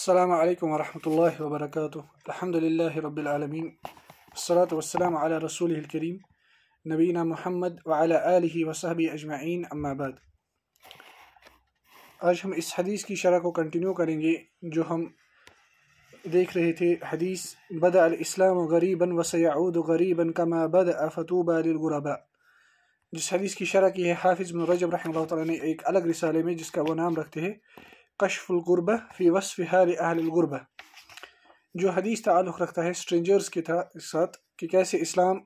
السلام علیکم ورحمۃ اللہ وبرکاتہ الحمد للہ رب العالمین صرت والسلام علی رسول الکریم نبینا محمد وعلی علیہ وصحب اجمعین اما بعد آج ہم اس حدیث کی شرح کو کنٹینیو کریں گے جو ہم دیکھ رہے تھے حدیث بد الاسلام و وسیعود وسیا کما بد افتوبہ للغرباء جس حدیث کی شرح کی ہے حافظ رجب رحمہ اللہ تعالیٰ نے ایک الگ رسالے میں جس کا وہ نام رکھتے ہیں کشف الغربہ فی وصف حال اہل الغربہ جو حدیث تعلق رکھتا ہے سٹرینجرز کے تھا اس ساتھ کہ کیسے اسلام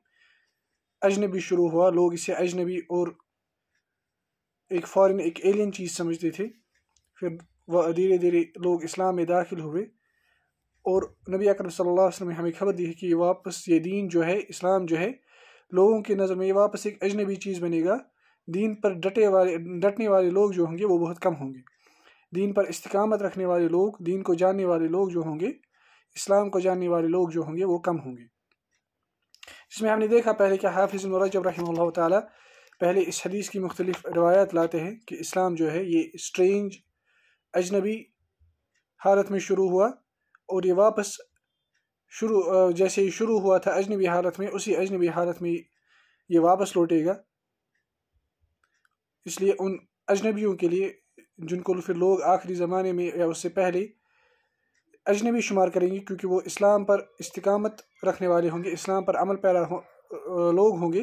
اجنبی شروع ہوا لوگ اسے اجنبی اور ایک فارن ایک ایلین چیز سمجھتے تھے پھر وہ دھیرے دھیرے لوگ اسلام میں داخل ہوئے اور نبی اکرم صلی اللہ علیہ وسلم نے ہمیں خبر دی ہے کہ یہ واپس یہ دین جو ہے اسلام جو ہے لوگوں کی نظر میں یہ واپس ایک اجنبی چیز بنے گا دین پر ڈٹے والے ڈٹنے والے لوگ جو ہوں گے وہ بہت کم ہوں گے دین پر استقامت رکھنے والے لوگ دین کو جاننے والے لوگ جو ہوں گے اسلام کو جاننے والے لوگ جو ہوں گے وہ کم ہوں گے اس میں ہم نے دیکھا پہلے کہ حافظ مرجب رحمہ اللہ تعالیٰ پہلے اس حدیث کی مختلف روایات لاتے ہیں کہ اسلام جو ہے یہ اسٹرینج اجنبی حالت میں شروع ہوا اور یہ واپس شروع جیسے یہ شروع ہوا تھا اجنبی حالت میں اسی اجنبی حالت میں یہ واپس لوٹے گا اس لیے ان اجنبیوں کے لیے جن کو پھر لوگ آخری زمانے میں یا اس سے پہلے اجنبی شمار کریں گے کیونکہ وہ اسلام پر استقامت رکھنے والے ہوں گے اسلام پر عمل پیرا لوگ ہوں گے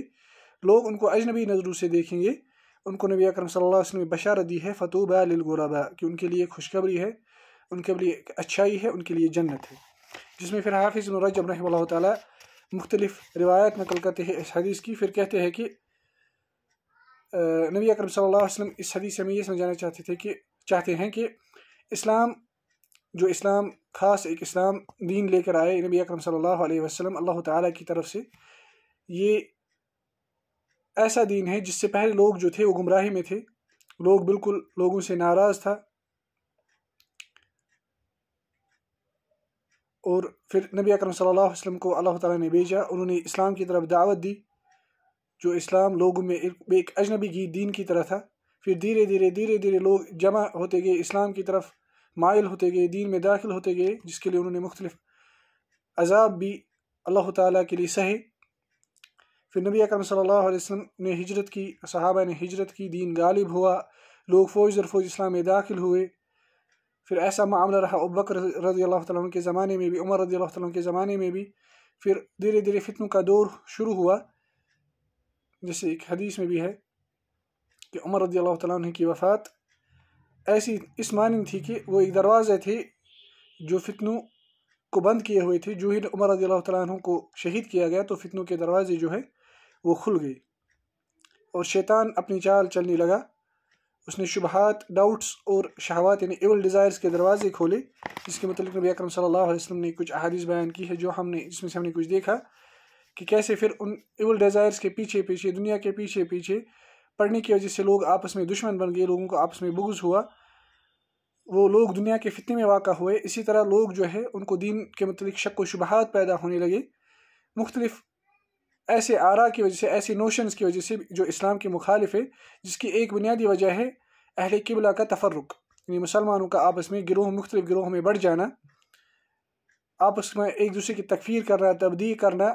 لوگ ان کو اجنبی نظروں سے دیکھیں گے ان کو نبی اکرم صلی اللہ علیہ وسلم نے دی ہے فتوبہ لِلغوراب کہ ان کے لیے خوشخبری ہے ان کے لیے اچھائی ہے ان کے لیے جنت ہے جس میں پھر حافظ رجب رحمہ اللہ تعالیٰ مختلف روایت نقل کرتے ہیں اس حدیث کی پھر کہتے ہیں کہ نبی اکرم صلی اللہ علیہ وسلم اس حدیث سے ہمیں یہ سمجھانا چاہتے تھے کہ چاہتے ہیں کہ اسلام جو اسلام خاص ایک اسلام دین لے کر آئے نبی اکرم صلی اللہ علیہ وسلم اللہ تعالیٰ کی طرف سے یہ ایسا دین ہے جس سے پہلے لوگ جو تھے وہ گمراہی میں تھے لوگ بالکل لوگوں سے ناراض تھا اور پھر نبی اکرم صلی اللہ علیہ وسلم کو اللہ تعالیٰ نے بھیجا انہوں نے اسلام کی طرف دعوت دی جو اسلام لوگوں میں ایک اجنبی گی دین کی طرح تھا پھر دھیرے دھیرے دھیرے دھیرے لوگ جمع ہوتے گئے اسلام کی طرف مائل ہوتے گئے دین میں داخل ہوتے گئے جس کے لیے انہوں نے مختلف عذاب بھی اللہ تعالیٰ کے لیے سہے پھر نبی اکرم صلی اللہ علیہ وسلم نے ہجرت کی صحابہ نے ہجرت کی دین غالب ہوا لوگ فوج در فوج اسلام میں داخل ہوئے پھر ایسا معاملہ رہا ابکر رضی اللہ تعالیٰ کے زمانے میں بھی عمر رضی اللہ تعالیٰ کے زمانے میں بھی پھر دھیرے دھیرے فتنوں کا دور شروع ہوا جیسے ایک حدیث میں بھی ہے کہ عمر رضی اللہ تعالیٰ عنہ کی وفات ایسی اس معنی تھی کہ وہ ایک دروازے تھے جو فتنوں کو بند کیے ہوئے تھے جو ہی عمر رضی اللہ تعالیٰ عنہ کو شہید کیا گیا تو فتنوں کے دروازے جو ہے وہ کھل گئے اور شیطان اپنی چال چلنے لگا اس نے شبہات ڈاؤٹس اور شہوات یعنی ایول ڈیزائرز کے دروازے کھولے جس کے متعلق نبی اکرم صلی اللہ علیہ وسلم نے کچھ احادیث بیان کی ہے جو ہم نے جس میں سے ہم نے کچھ دیکھا کہ کیسے پھر ان ایول ڈیزائرز کے پیچھے پیچھے دنیا کے پیچھے پیچھے پڑھنے کی وجہ سے لوگ آپس میں دشمن بن گئے لوگوں کو آپس میں بغض ہوا وہ لوگ دنیا کے فتنے میں واقع ہوئے اسی طرح لوگ جو ہے ان کو دین کے متعلق شک و شبہات پیدا ہونے لگے مختلف ایسے آرا کی وجہ سے ایسے نوشنز کی وجہ سے جو اسلام کے مخالف ہے جس کی ایک بنیادی وجہ ہے اہل قبلہ کا تفرق یعنی مسلمانوں کا آپس میں گروہ مختلف گروہ میں بڑھ جانا آپس میں ایک دوسرے کی تکفیر کرنا تبدیل کرنا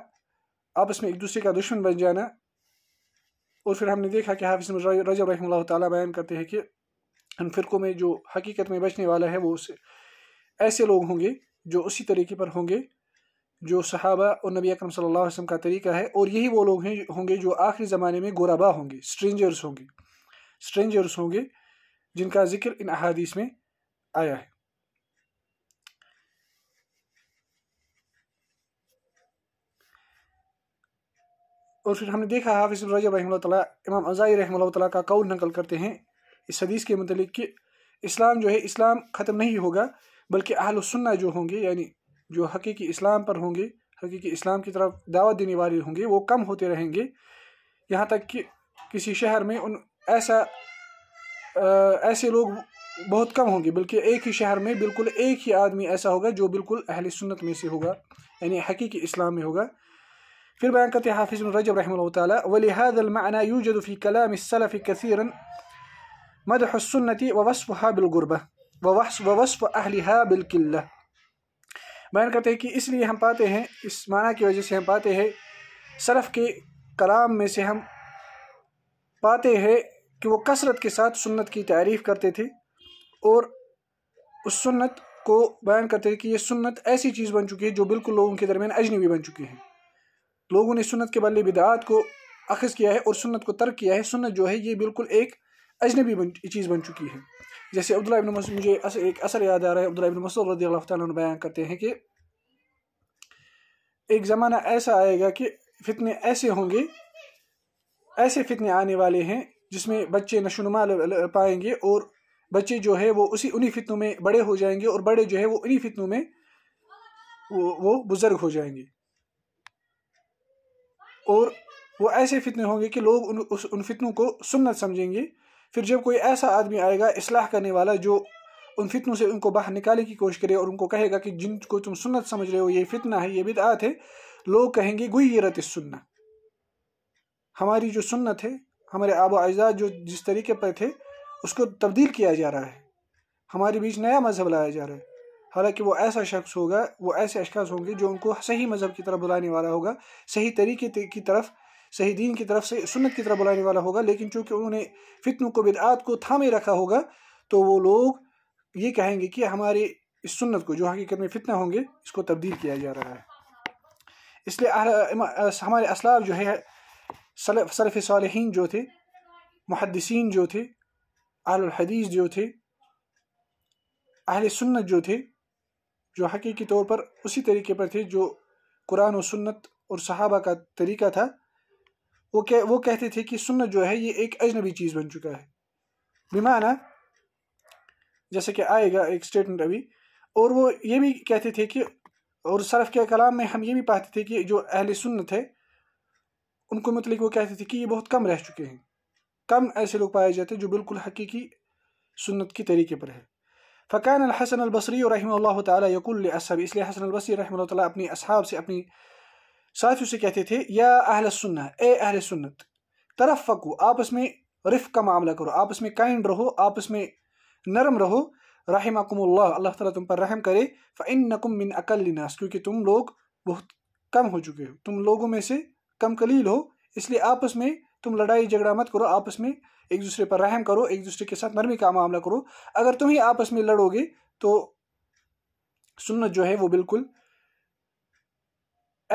آپس میں ایک دوسرے کا دشمن بن جانا اور پھر ہم نے دیکھا کہ حافظ رجب رحمہ اللہ تعالیٰ بیان کرتے ہیں کہ ان فرقوں میں جو حقیقت میں بچنے والا ہے وہ ایسے لوگ ہوں گے جو اسی طریقے پر ہوں گے جو صحابہ اور نبی اکرم صلی اللہ علیہ وسلم کا طریقہ ہے اور یہی وہ لوگ ہیں ہوں گے جو آخری زمانے میں گورابا ہوں گے سٹرینجرز ہوں گے سٹرینجرز ہوں گے جن کا ذکر ان احادیث میں آیا ہے اور پھر ہم نے دیکھا حافظ الرجب رحمہ اللہ تعالیٰ امام عزائی رحمہ اللہ تعالیٰ کا قول نقل کرتے ہیں اس حدیث کے متعلق کہ اسلام جو ہے اسلام ختم نہیں ہوگا بلکہ اہل السنہ جو ہوں گے یعنی جو حقیقی اسلام پر ہوں گے حقیقی اسلام کی طرف دعوت دینے والے ہوں گے وہ کم ہوتے رہیں گے یہاں تک کہ کسی شہر میں ان ایسا ایسے لوگ بہت کم ہوں گے بلکہ ایک ہی شہر میں بالکل ایک ہی آدمی ایسا ہوگا جو بالکل اہل سنت میں سے ہوگا یعنی حقیقی اسلام میں ہوگا پھر بیان کرتے ہیں حافظ الرجب رحمہ اللہ تعالیٰ ولی ہلم انافِ کلام صلف کثیرن مدح سنتی و وسف ہا بال غربہ و اہل بیان کرتے ہیں کہ اس لیے ہم پاتے ہیں اس معنی کی وجہ سے ہم پاتے ہیں صرف کے کلام میں سے ہم پاتے ہیں کہ وہ کثرت کے ساتھ سنت کی تعریف کرتے تھے اور اس سنت کو بیان کرتے تھے کہ یہ سنت ایسی چیز بن چکی ہے جو بالکل لوگوں کے درمیان اجنبی بن چکی ہیں لوگوں نے سنت کے بلے بدعات کو اخذ کیا ہے اور سنت کو ترک کیا ہے سنت جو ہے یہ بالکل ایک اجنبی چیز بن چکی ہے جیسے عبداللہ ابن مسلم مجھے ایک اثر یاد آ رہا ہے عبداللہ ابن رضی اللہ تعالیٰ عنہ بیان کرتے ہیں کہ ایک زمانہ ایسا آئے گا کہ فتنے ایسے ہوں گے ایسے فتنے آنے والے ہیں جس میں بچے نشوونما پائیں گے اور بچے جو ہے وہ اسی انہی فتنوں میں بڑے ہو جائیں گے اور بڑے جو ہے وہ انہی فتنوں میں وہ بزرگ ہو جائیں گے اور وہ ایسے فتنے ہوں گے کہ لوگ ان اس ان فتنوں کو سنت سمجھیں گے پھر جب کوئی ایسا آدمی آئے گا اصلاح کرنے والا جو ان فتنوں سے ان کو باہر نکالنے کی کوشش کرے اور ان کو کہے گا کہ جن کو تم سنت سمجھ رہے ہو یہ فتنہ ہے یہ بدعات ہے لوگ کہیں گے گوئی یہ رتِ سنت ہماری جو سنت ہے ہمارے آب و اجزا جو جس طریقے پر تھے اس کو تبدیل کیا جا رہا ہے ہمارے بیچ نیا مذہب لایا جا رہا ہے حالانکہ وہ ایسا شخص ہوگا وہ ایسے اشخاص ہوں گے جو ان کو صحیح مذہب کی طرف بلانے والا ہوگا صحیح طریقے کی طرف صحیح دین کی طرف سے سنت کی طرف بلانے والا ہوگا لیکن چونکہ انہوں نے فتنوں کو بدعات کو تھامے رکھا ہوگا تو وہ لوگ یہ کہیں گے کہ ہمارے اس سنت کو جو حقیقت میں فتنہ ہوں گے اس کو تبدیل کیا جا رہا ہے اس لیے ہمارے اسلاف جو ہے صرف صالحین جو تھے محدثین جو تھے اہل الحدیث جو تھے اہل سنت جو تھے جو حقیقی طور پر اسی طریقے پر تھے جو قرآن و سنت اور صحابہ کا طریقہ تھا وہ کہ وہ کہتے تھے کہ سنت جو ہے یہ ایک اجنبی چیز بن چکا ہے بیمانہ جیسے کہ آئے گا ایک سٹیٹمنٹ ابھی اور وہ یہ بھی کہتے تھے کہ اور صرف کے کلام میں ہم یہ بھی پاتے تھے کہ جو اہل سنت ہے ان کو متعلق وہ کہتے تھے کہ یہ بہت کم رہ چکے ہیں کم ایسے لوگ پائے جاتے جو بالکل حقیقی سنت کی طریقے پر ہے فقان الحسن البصری رحمہ اللہ تعالیٰ یکل اس لیے حسن البصری رحمہ اللہ تعالیٰ اپنی اصحاب سے اپنی ساتھیوں سے کہتے تھے یا اہل سن اے اہل سنت طرف فکو آپس میں رف کا معاملہ کرو آپس میں کائنڈ رہو آپس میں نرم رہو رحمہ اللہ اللہ تعالیٰ تم پر رحم کرے فََ نقم بن ناس کیونکہ تم لوگ بہت کم ہو چکے ہو تم لوگوں میں سے کم کلیل ہو اس لیے آپس میں تم لڑائی جھگڑا مت کرو آپس میں ایک دوسرے پر رحم کرو ایک دوسرے کے ساتھ نرمی کا معاملہ کرو اگر تم ہی آپس میں لڑو گے تو سنت جو ہے وہ بالکل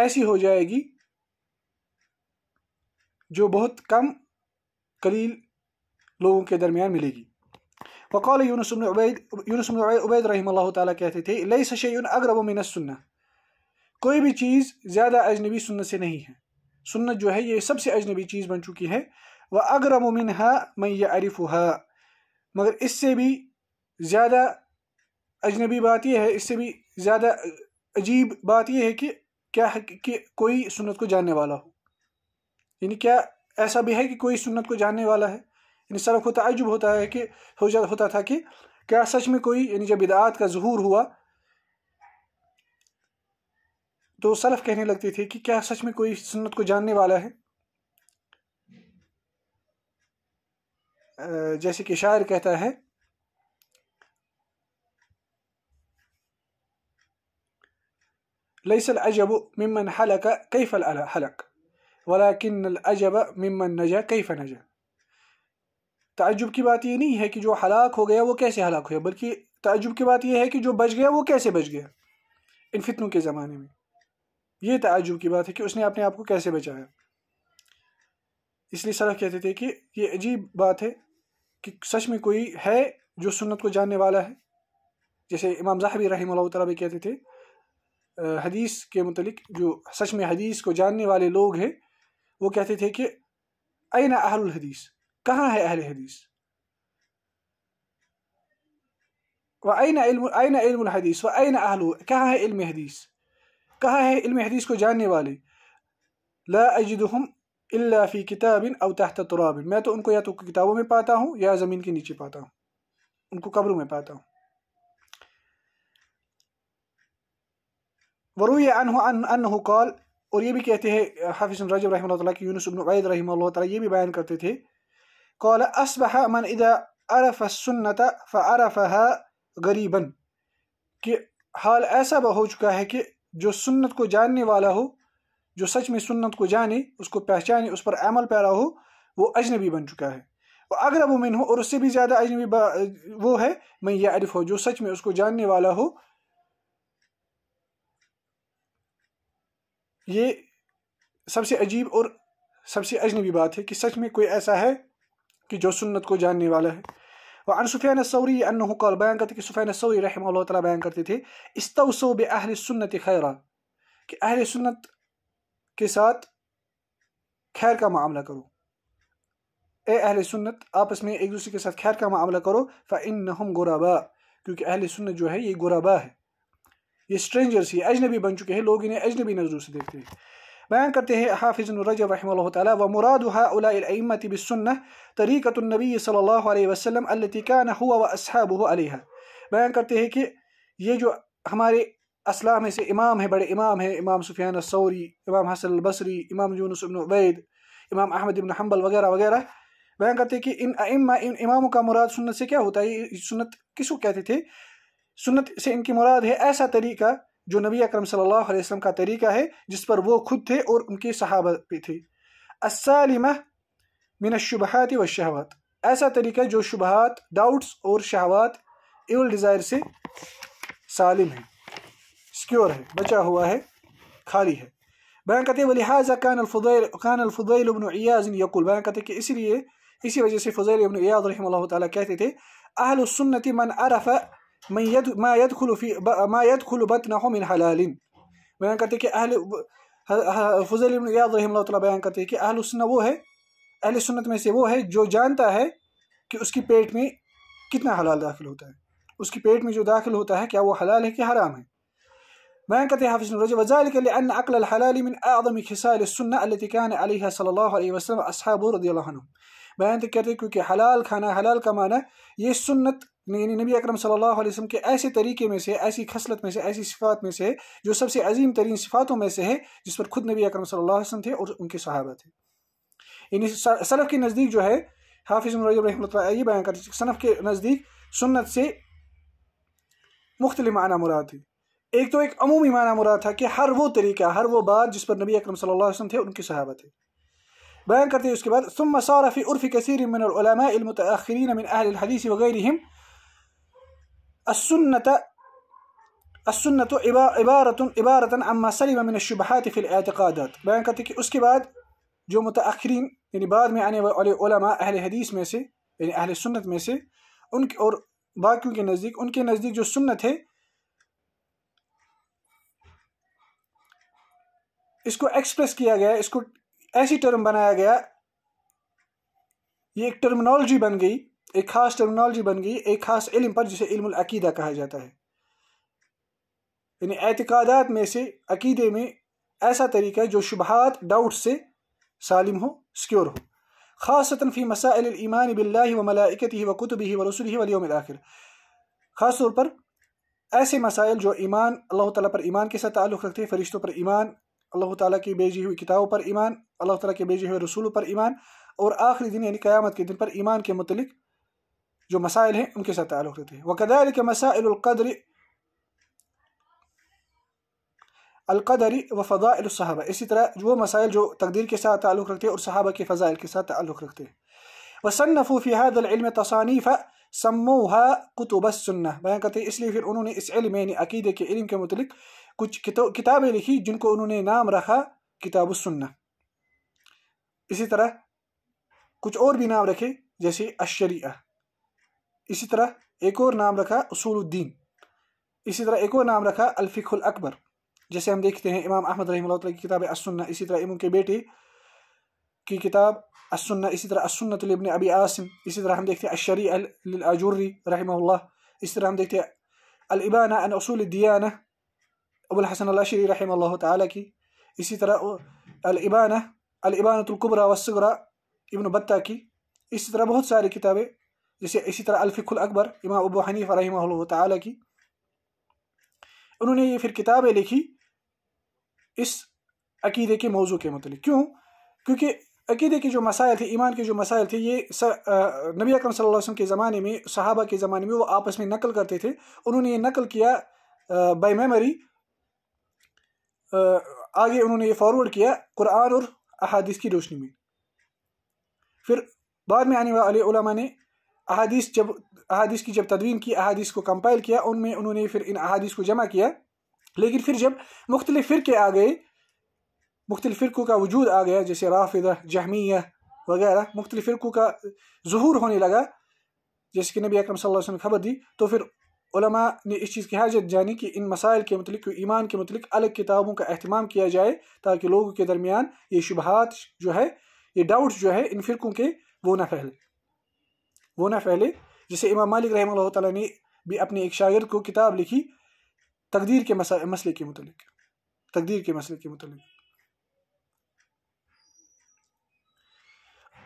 ایسی ہو جائے گی جو بہت کم قلیل لوگوں کے درمیان ملے گی وقال یونس بن عبید عبید رحم اللہ تعالیٰ کہتے تھے اگر سننا کوئی بھی چیز زیادہ اجنبی سنت سے نہیں ہے سنت جو ہے یہ سب سے اجنبی چیز بن چکی ہے وہ اگر ممن ہا میں یہ عارف مگر اس سے بھی زیادہ اجنبی بات یہ ہے اس سے بھی زیادہ عجیب بات یہ ہے کہ کیا کہ کوئی سنت کو جاننے والا ہو یعنی کیا ایسا بھی ہے کہ کوئی سنت کو جاننے والا ہے یعنی سبق ہوتا عجب ہوتا ہے کہ ہو ہوتا تھا کہ کیا سچ میں کوئی یعنی جب ادعات کا ظہور ہوا تو سلف کہنے لگتے تھے کہ کیا سچ میں کوئی سنت کو جاننے والا ہے جیسے کہ شاعر کہتا ہے العجب ممن حلق العجب ممن نجا تعجب کی بات یہ نہیں ہے کہ جو ہلاک ہو گیا وہ کیسے ہلاک ہوا بلکہ تعجب کی بات یہ ہے کہ جو بچ گیا وہ کیسے بچ گیا ان فتنوں کے زمانے میں یہ تعجب کی بات ہے کہ اس نے اپنے آپ کو کیسے بچایا اس لیے سرح کہتے تھے کہ یہ عجیب بات ہے کہ سچ میں کوئی ہے جو سنت کو جاننے والا ہے جیسے امام زاہبی رحمہ اللہ تعالیٰ بھی کہتے تھے حدیث کے متعلق جو سچ میں حدیث کو جاننے والے لوگ ہیں وہ کہتے تھے کہ اینا اہل الحدیث کہاں ہے اہل حدیث اینا علم الحدیث آئین کہاں ہے علم حدیث ہے علم حدیث کو جاننے والے لا اجدہم الا فی کتاب او تحت تراب میں تو ان کو یا تو کتابوں میں پاتا ہوں یا زمین کے نیچے پاتا ہوں ان کو قبروں میں پاتا ہوں وروی عنہ قال اور یہ بھی کہتے ہیں حافظ رجب رحمہ اللہ یونس بن عید رحمہ اللہ تعالیٰ یہ بھی بیان کرتے تھے قال اصبح من اذا عرف السنت فعرفها غریبا کہ حال ایسا ہو چکا ہے کہ جو سنت کو جاننے والا ہو جو سچ میں سنت کو جانے اس کو پہچانے اس پر عمل پیرا ہو وہ اجنبی بن چکا ہے وہ اگر وہ ہو اور اس سے بھی زیادہ اجنبی وہ ہے میاف ہو جو سچ میں اس کو جاننے والا ہو یہ سب سے عجیب اور سب سے اجنبی بات ہے کہ سچ میں کوئی ایسا ہے کہ جو سنت کو جاننے والا ہے وعن قال کرتے کرتے کہ کہ تھے کے ساتھ خیر کا معاملہ کرو اے اہل سنت آپس میں ایک دوسرے کے ساتھ خیر کا معاملہ کرو فَإِنَّهُمْ ان کیونکہ اہل سنت جو ہے یہ گور ہے یہ سٹرینجرز ہی اجنبی بن چکے ہیں لوگ انہیں اجنبی نظروں سے دیکھتے ہیں بیان کرتے ہیں حافظ الرجب رحمہ اللہ تعالیٰ و مراد الحاء الائمت بالسنہ طریقت النبی صلی اللہ علیہ وسلم اللہ و اصحابہ علیہ بیان کرتے ہیں کہ یہ جو ہمارے اسلام سے امام ہیں بڑے امام ہیں امام سفیان سعری امام حسن البصری امام بن عبید امام احمد ابن حنبل وغیرہ وغیرہ بیان کرتے ہیں کہ ان ائمہ ان اماموں کا مراد سنت سے کیا ہوتا ہے یہ سنت کس کو کہتے تھے سنت سے ان کی مراد ہے ایسا طریقہ جو نبی اکرم صلی اللہ علیہ وسلم کا طریقہ ہے جس پر وہ خود تھے اور ان کی صحابہ بھی تھے من و شہوات ایسا طریقہ جو شبہات ڈاؤٹس اور شہوات ایول ڈیزائر سے سالم ہے سکیور ہے بچا ہوا ہے خالی ہے بیان کہتے عیاض یقول ہیں کہ اسی لیے اسی وجہ سے فضیل ابن عیاض رحمہ اللہ تعالیٰ کہتے تھے اہل السنت من عرف من يد ما يدخل في ما يدخل بطنه من حلال بيان کرتے کہ اہل فضل ابن یاد رحم اللہ تعالی بیان کرتے کہ اہل سنت وہ ہے اہل سنت میں سے وہ ہے جو جانتا ہے کہ اس کی پیٹ میں کتنا حلال داخل ہوتا ہے اس کی پیٹ میں جو داخل ہوتا ہے کیا وہ حلال ہے کہ حرام ہے بیان کرتے حافظ ابن رجب وذلك لان عقل الحلال من اعظم خصال السنه التي كان عليها صلى الله عليه وسلم اصحابه رضی اللہ عنہ بیان کرتے کہ حلال کھانا حلال کمانا یہ سنت یعنی, یعنی نبی اکرم صلی اللہ علیہ وسلم کے ایسے طریقے میں سے ایسی خصلت میں سے ایسی صفات میں سے جو سب سے عظیم ترین صفاتوں میں سے ہے جس پر خود نبی اکرم صلی اللہ علیہ وسلم تھے اور ان کے صحابہ تھے یعنی صنف کے نزدیک جو ہے حافظ رحمۃ اللہ یہ بیان کرتے صنف کے نزدیک سنت سے مختلف معنی مراد تھی ایک تو ایک عمومی معنی مراد تھا کہ ہر وہ طریقہ ہر وہ بات جس پر نبی اکرم صلی اللہ علیہ وسلم تھے ان کے صحابہ تھے بیان کرتے ہیں اس کے بعد ثم سم صارفی عرفی کثیر العلماء المۃ من اہل حدیثی وغیرہ السنت اسنت و عبارت عما عماں من الشبہات فی الاعتقادات بیان کرتے کہ اس کے بعد جو متاخرین یعنی بعد میں آنے والے علماء اہل حدیث میں سے یعنی اہل سنت میں سے ان کے اور باقیوں کے نزدیک ان کے نزدیک جو سنت ہے اس کو ایکسپریس کیا گیا اس کو ایسی ٹرم بنایا گیا یہ ایک ٹرمنالوجی بن گئی ایک خاص ٹیکنالوجی بن گئی ایک خاص علم پر جسے علم العقیدہ کہا جاتا ہے یعنی اعتقادات میں سے عقیدے میں ایسا طریقہ ہے جو شبہات ڈاؤٹ سے سالم ہو سکیور ہو فی مسائل الایمان باللہ و ملائکتہ و کتبہ و رسول ہی ولیوم آخر خاص طور پر ایسے مسائل جو ایمان اللہ تعالیٰ پر ایمان کے ساتھ تعلق رکھتے ہیں فرشتوں پر ایمان اللہ تعالیٰ کی بیجی ہوئی کتابوں پر ایمان اللہ تعالیٰ کے بیجی ہوئے رسولوں پر ایمان اور آخری دن یعنی قیامت کے دن پر ایمان کے متعلق جو مسائل ہیں ان کے ساتھ تعلق رہتے ہیں وَكَذَلِكَ مَسَائِلُ الْقَدْرِ القدر وفضائل الصحابہ اسی طرح وہ مسائل جو تقدیر کے ساتھ تعلق رکھتے ہیں اور صحابہ کے فضائل کے ساتھ تعلق رکھتے ہیں وَسَنَّفُوا فِي هَذَا الْعِلْمِ تَصَانِيفَ سَمُّوهَا قُتُبَ السُنَّةِ بیان کرتے ہیں اس لئے پھر انہوں نے اس علم یعنی عقید ہے کہ علم کے متعلق کچھ کتابیں لکھی جن کو انہوں نے نام رکھا کتاب السنہ اسی طرح کچھ اور بھی نام رکھے جیسے الشریعہ اسی طرح ایک اور نام رکھا اصول الدین اسی طرح ایک اور نام رکھا الفقہ الاکبر جیسے ہم دیکھتے ہیں امام احمد رحمہ اللہ تعالی کی کتاب السنہ اسی طرح امام کے بیٹے کی کتاب السنہ اسی طرح السنۃ لابن ابی عاصم اسی طرح ہم دیکھتے ہیں الشریعہ للاجوری رحمہ اللہ اسی طرح ہم دیکھتے ہیں الابانہ عن اصول الدیانہ ابو الحسن الاشری رحمہ اللہ تعالی کی اسی طرح الابانہ الابانۃ الکبرى والصغرى ابن بطہ کی اسی طرح بہت ساری کتابیں جیسے اسی طرح الفق الاکبر امام ابو حنیف رحمہ اللہ تعالیٰ کی انہوں نے یہ پھر کتابیں لکھی اس عقیدے کے موضوع کے متعلق کیوں کیونکہ عقیدے کے جو مسائل تھے ایمان کے جو مسائل تھے یہ نبی اکرم صلی اللہ علیہ وسلم کے زمانے میں صحابہ کے زمانے میں وہ آپس میں نقل کرتے تھے انہوں نے یہ نقل کیا بائی میموری آگے انہوں نے یہ فارورڈ کیا قرآن اور احادیث کی روشنی میں پھر بعد میں آنے والے علماء نے احادیث جب احادیث کی جب تدوین کی احادیث کو کمپائل کیا ان میں انہوں نے پھر ان احادیث کو جمع کیا لیکن پھر جب مختلف فرقے آ گئے مختلف فرقوں کا وجود آ گیا جیسے رافدہ جہمیہ وغیرہ مختلف فرقوں کا ظہور ہونے لگا جیسے کہ نبی اکرم صلی اللہ علیہ نے خبر دی تو پھر علماء نے اس چیز کی حاجت جانی کہ ان مسائل کے متعلق ایمان کے متعلق الگ کتابوں کا اہتمام کیا جائے تاکہ لوگوں کے درمیان یہ شبہات جو ہے یہ ڈاؤٹس جو ہے ان فرقوں کے وہ نہ پھیلے وہ نہ پھیلے جسے امام مالک رحمہ اللہ تعالیٰ نے بھی اپنے ایک شاعر کو کتاب لکھی تقدیر کے مسئلے کے متعلق تقدیر کے مسئلے کے متعلق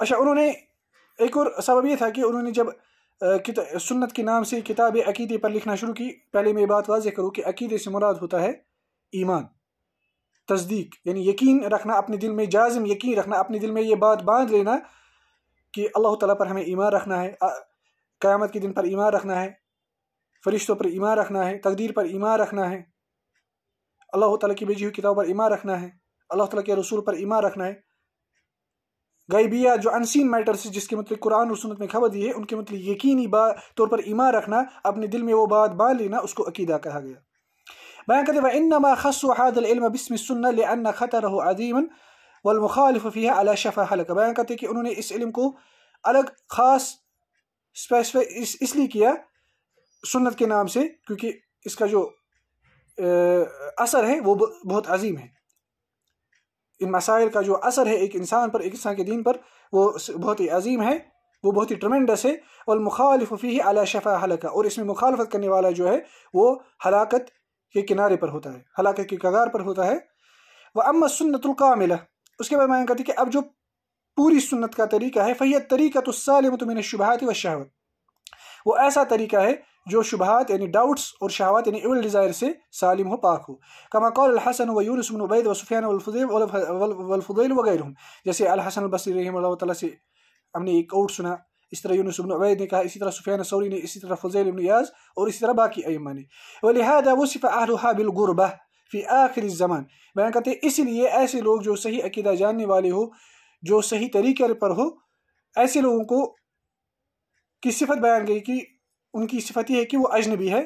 اچھا انہوں نے ایک اور سبب یہ تھا کہ انہوں نے جب سنت کے نام سے کتاب عقیدے پر لکھنا شروع کی پہلے میں یہ بات واضح کروں کہ عقیدے سے مراد ہوتا ہے ایمان تصدیق یعنی یقین رکھنا اپنے دل میں جازم یقین رکھنا اپنے دل میں یہ بات باندھ لینا کہ اللہ تعالیٰ پر ہمیں ایمان رکھنا ہے قیامت کے دن پر ایمان رکھنا ہے فرشتوں پر ایمان رکھنا ہے تقدیر پر ایمان رکھنا ہے اللہ تعالیٰ کی ہوئی کتاب پر ایمان رکھنا ہے اللہ تعالیٰ کے رسول پر ایمان رکھنا ہے غیبیہ جو انسین میٹرس جس کے متعلق قرآن اور سنت میں خبر دی ہے ان کے متعلق یقینی طور پر ایمان رکھنا اپنے دل میں وہ بات بان لینا اس کو عقیدہ کہا گیا بیان کرتے وَإِنَّمَا خَصُّ حَادَ الْعِلْمَ بِسْمِ السُنَّةِ لِأَنَّ خَتَرَهُ عَظِيمًا والمخالف فیها علی شفا حلق بیان کرتے ہیں کہ انہوں نے اس علم کو الگ خاص اس اس لیے کیا سنت کے نام سے کیونکہ اس کا جو اثر ہے وہ بہت عظیم ہے ان مسائل کا جو اثر ہے ایک انسان پر ایک انسان کے دین پر وہ بہت ہی عظیم ہے وہ بہت ہی ٹرومینڈس ہے والمخالف ہے علی شفا حلق اور اس میں مخالفت کرنے والا جو ہے وہ ہلاکت کے کنارے پر ہوتا ہے ہلاکت کے کگار پر ہوتا ہے وہ اما سنت القاملہ اس کے بعد میں کہتی کہ اب جو پوری سنت کا طریقہ ہے فیت طریقہ تو سالم تو میں نے شبہات و شہوت وہ ایسا طریقہ ہے جو شبہات یعنی ڈاؤٹس اور شہوات یعنی اول ڈیزائر سے سالم ہو پاک ہو کما قول الحسن و یونس بن عبید و سفیان والفضیل الفد الو وغیرہ جیسے الحسن البصری رحمہ اللہ تعالیٰ سے ہم نے ایک اوٹ سنا اس طرح یونس بن عبید نے کہا اسی طرح سفیان سوری نے اسی طرح فضیل بن یاز اور اسی طرح باقی ایمہ نے ولہذا وصف اہلها بالغربہ فی آخری زمان بیان کہتے اس لیے ایسے لوگ جو صحیح عقیدہ جاننے والے ہو جو صحیح طریقے پر ہو ایسے لوگوں کو کی صفت بیان گئی کہ ان کی صفت یہ ہے کہ وہ اجنبی ہے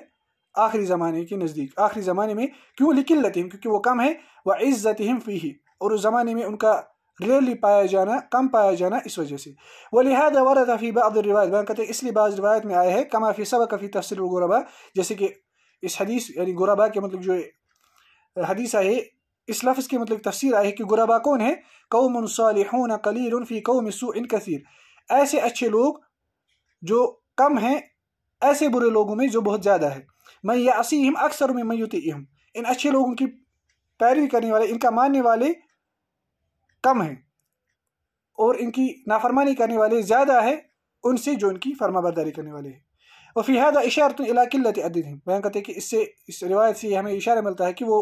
آخری زمانے کے نزدیک آخری زمانے میں کیوں لکھن لطیم کیونکہ وہ کم ہے وہ عزت ہم فی ہی اور اس زمانے میں ان کا ریئرلی پایا جانا کم پایا جانا اس وجہ سے وہ لہٰذا فی بعض الروایت بیان کہتے اس لیے بعض روایت میں آیا ہے فی سبق فی تفصیل و جیسے کہ اس حدیث یعنی غربا کے مطلب جو حدیث آئے اس لفظ کے مطلب تفسیر آئے کہ غربا کون ہے قوم صالحون قلیل فی قوم سوء کثیر ایسے اچھے لوگ جو کم ہیں ایسے برے لوگوں میں جو بہت زیادہ ہے میں یاسیم اکثر میں میتھ ان اچھے لوگوں کی پیروی کرنے والے ان کا ماننے والے کم ہیں اور ان کی نافرمانی کرنے والے زیادہ ہے ان سے جو ان کی فرما برداری کرنے والے ہیں وہ فحاد اشارۃ تو القلتِ عدیدین بیان کہتے ہیں کہ اس سے اس روایت سے ہمیں اشارہ ملتا ہے کہ وہ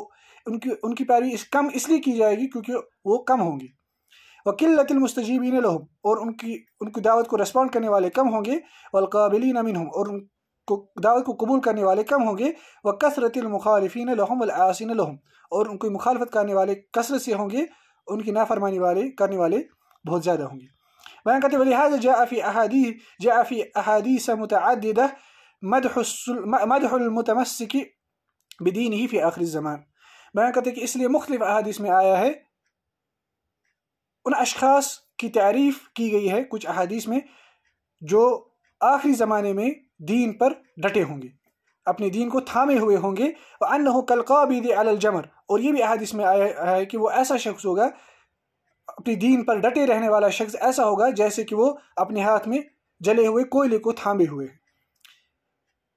ان کی ان کی پیروی کم اس لیے کی جائے گی کیونکہ وہ کم ہوں گی وہ قلعت المستیبین اور ان کی ان کی دعوت کو رسپونڈ کرنے والے کم ہوں گے والقابلین امین اور ان کو دعوت کو قبول کرنے والے کم ہوں گے وہ کثرت المخالفین لہوم والعاصین لہم اور ان کو مخالفت کرنے والے کثرت سے ہوں گے ان کی نافرمانی والے کرنے والے بہت زیادہ ہوں گے بعدين كاتب لهذا جاء في احاديث جاء في احاديث متعدده مدح مدح المتمسك بدينه في اخر الزمان بعدين كاتب اس لیے مختلف احادیث میں آیا ہے ان اشخاص کی تعریف کی گئی ہے کچھ احادیث میں جو آخری زمانے میں دین پر ڈٹے ہوں گے اپنے دین کو تھامے ہوئے ہوں گے وہ انہوں کلقابی دی الجمر اور یہ بھی احادیث میں آیا ہے کہ وہ ایسا شخص ہوگا اپنی دین پر ڈٹے رہنے والا شخص ایسا ہوگا جیسے کہ وہ اپنے ہاتھ میں جلے ہوئے کوئلے کو تھامے ہوئے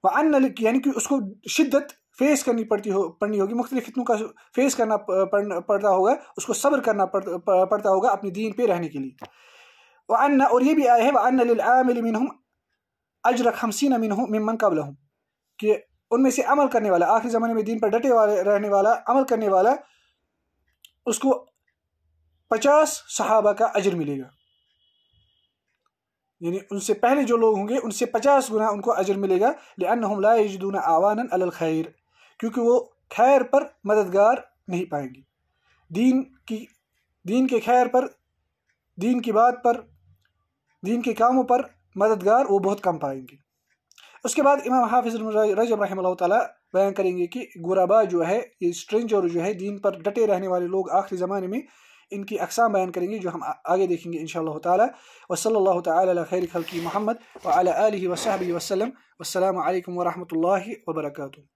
وہ ان یعنی کہ اس کو شدت فیس کرنی پڑتی ہو پڑنی ہوگی مختلف فتنوں کا فیس کرنا پڑتا ہوگا اس کو صبر کرنا پڑتا ہوگا اپنی دین پہ رہنے کے لیے وہ ان اور یہ بھی آیا ہے وہ ان ہوں اجرک حمسینہ امین ہوں ممن من ہوں کہ ان میں سے عمل کرنے والا آخری زمانے میں دین پر ڈٹے والے رہنے والا عمل کرنے والا اس کو پچاس صحابہ کا اجر ملے گا یعنی ان سے پہلے جو لوگ ہوں گے ان سے پچاس گنا ان کو اجر ملے گا لا یجدون آوانا علی الخير کیونکہ وہ خیر پر مددگار نہیں پائیں گے دین کے خیر پر دین کی بات پر دین کے کاموں پر مددگار وہ بہت کم پائیں گے اس کے بعد امام حافظ رجب رحمہ اللہ تعالیٰ بیان کریں گے کہ گورابا جو ہے یہ اسٹرینجر جو ہے دین پر ڈٹے رہنے والے لوگ آخری زمانے میں ان کی اقسام بیان کریں گے جو ہم آگے دیکھیں گے انشاءاللہ تعالی وصلی اللہ تعالی علی خیر خلقی محمد وعلی آلہ وصحبہ وسلم والسلام علیکم ورحمۃ اللہ وبرکاتہ